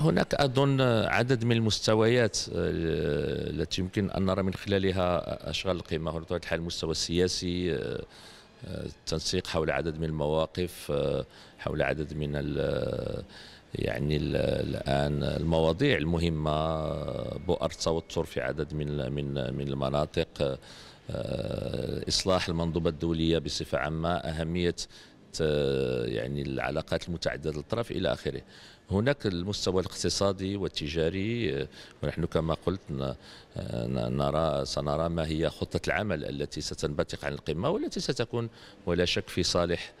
هناك أظن عدد من المستويات آه، التي يمكن أن نرى من خلالها أشغال القمة هناك الحال المستوى السياسي آه، آه، التنسيق حول عدد من المواقف حول عدد من يعني الان المواضيع المهمه بؤر التوتر في عدد من من من المناطق اصلاح المنظومه الدوليه بصفه عامه اهميه آه، يعني العلاقات المتعدده الاطراف الى اخره هناك المستوى الاقتصادي والتجاري آه، ونحن كما قلت آه، نرى سنرى ما هي خطه العمل التي ستنبثق عن القمه والتي ستكون ولا شك في صالح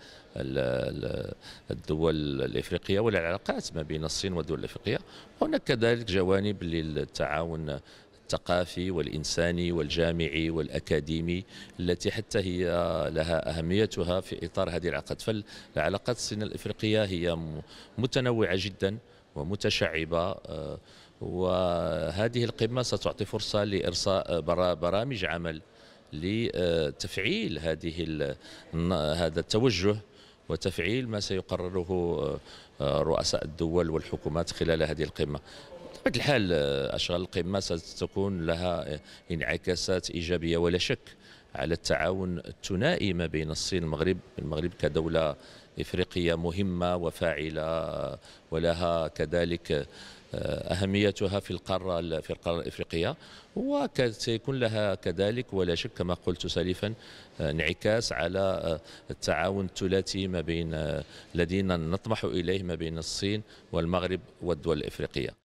الدول الافريقيه والعلاقات ما بين الصين والدول الافريقيه هناك كذلك جوانب للتعاون الثقافي والإنساني والجامعي والأكاديمي التي حتى هي لها أهميتها في إطار هذه العلاقات فالعلاقات الصين الإفريقية هي متنوعة جدا ومتشعبة آه، وهذه القمة ستعطي فرصة لإرساء برامج عمل لتفعيل هذه هذا التوجه وتفعيل ما سيقرره آه، رؤساء الدول والحكومات خلال هذه القمة بطبيعه الحال آه، اشغال القمه ستكون لها آه، انعكاسات ايجابيه ولا شك على التعاون الثنائي ما بين الصين والمغرب المغرب كدوله افريقيه مهمه وفاعله آه، ولها كذلك اهميتها في القاره في القاره الافريقيه وسيكون لها كذلك ولا شك كما قلت سالفا انعكاس على التعاون الثلاثي ما بين الذين نطمح اليه ما بين الصين والمغرب والدول الافريقيه